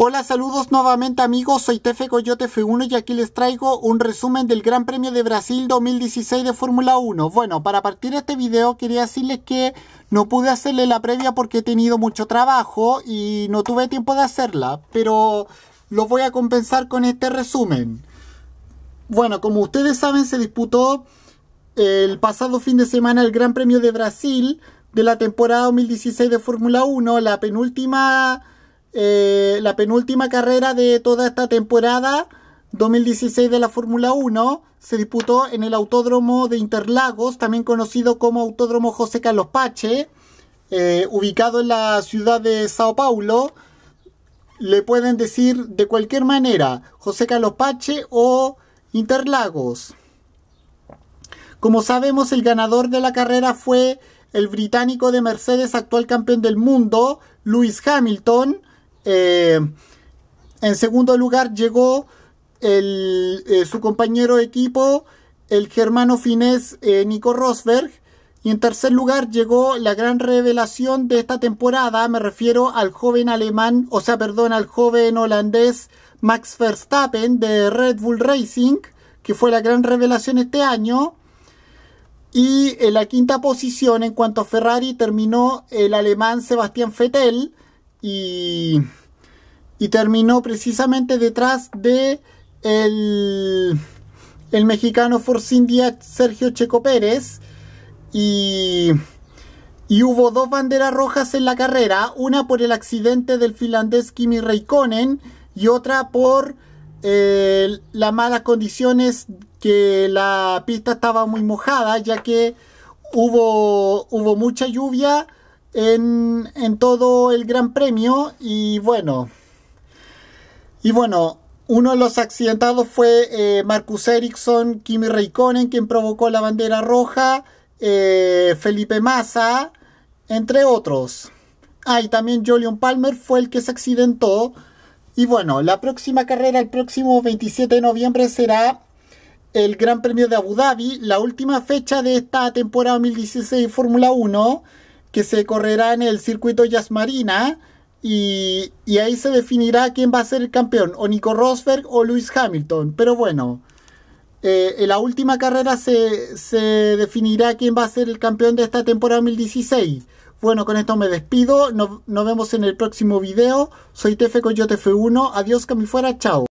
Hola, saludos nuevamente amigos, soy Tefe Coyote F1 y aquí les traigo un resumen del Gran Premio de Brasil 2016 de Fórmula 1. Bueno, para partir de este video quería decirles que no pude hacerle la previa porque he tenido mucho trabajo y no tuve tiempo de hacerla, pero lo voy a compensar con este resumen. Bueno, como ustedes saben se disputó el pasado fin de semana el Gran Premio de Brasil de la temporada 2016 de Fórmula 1, la penúltima eh, la penúltima carrera de toda esta temporada 2016 de la Fórmula 1 se disputó en el Autódromo de Interlagos, también conocido como Autódromo José Carlos Pache, eh, ubicado en la ciudad de Sao Paulo. Le pueden decir de cualquier manera José Carlos Pache o Interlagos. Como sabemos, el ganador de la carrera fue el británico de Mercedes, actual campeón del mundo, Lewis Hamilton, eh, en segundo lugar llegó eh, su compañero de equipo, el germano finés eh, Nico Rosberg. Y en tercer lugar llegó la gran revelación de esta temporada, me refiero al joven alemán, o sea, perdón, al joven holandés Max Verstappen de Red Bull Racing, que fue la gran revelación este año. Y en la quinta posición en cuanto a Ferrari terminó el alemán Sebastián Vettel y y terminó precisamente detrás de el, el mexicano Force India Sergio Checo Pérez y, y, hubo dos banderas rojas en la carrera, una por el accidente del finlandés Kimi Raikkonen y otra por eh, las malas condiciones que la pista estaba muy mojada ya que hubo, hubo mucha lluvia en, en todo el Gran Premio y bueno, y bueno, uno de los accidentados fue eh, Marcus Ericsson, Kimi Raikkonen, quien provocó la bandera roja, eh, Felipe Massa, entre otros. Ah, y también Jolion Palmer fue el que se accidentó. Y bueno, la próxima carrera, el próximo 27 de noviembre, será el Gran Premio de Abu Dhabi, la última fecha de esta temporada 2016 Fórmula 1, que se correrá en el circuito Yas Marina. Y, ahí se definirá quién va a ser el campeón, o Nico Rosberg o Lewis Hamilton. Pero bueno, eh, en la última carrera se, definirá quién va a ser el campeón de esta temporada 2016. Bueno, con esto me despido. nos vemos en el próximo video. Soy Tefe Coyote F1. Adiós, que fuera. Chao.